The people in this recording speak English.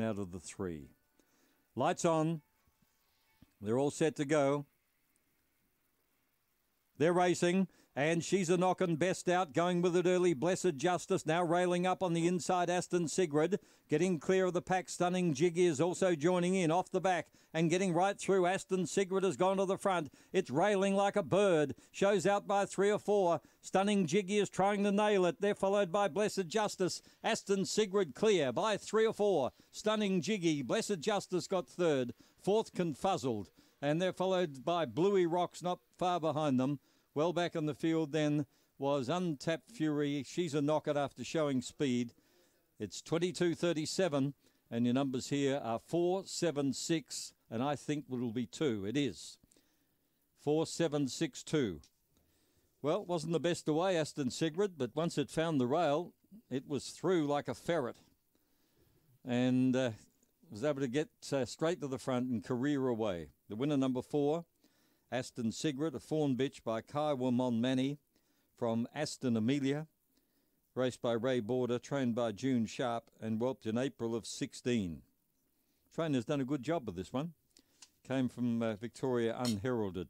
out of the three. Lights on. They're all set to go. They're racing, and she's a knockin' best out, going with it early. Blessed Justice now railing up on the inside. Aston Sigrid getting clear of the pack. Stunning Jiggy is also joining in off the back and getting right through. Aston Sigrid has gone to the front. It's railing like a bird. Shows out by three or four. Stunning Jiggy is trying to nail it. They're followed by Blessed Justice. Aston Sigrid clear by three or four. Stunning Jiggy. Blessed Justice got third. Fourth confuzzled. And they're followed by Bluey Rocks not far behind them. Well back on the field then was Untapped Fury. She's a knockout after showing speed. It's 22.37 and your numbers here are 4, 7, 6 and I think it'll be 2. It is. 4762. Well, it wasn't the best away, Aston Sigrid, but once it found the rail, it was through like a ferret and uh, was able to get uh, straight to the front and career away. The winner, number four, Aston Sigrid, a fawn bitch by Kaiwa Monmani from Aston Amelia, raced by Ray Border, trained by June Sharp, and whelped in April of 16. Trainer's done a good job with this one. Came from uh, Victoria unheralded.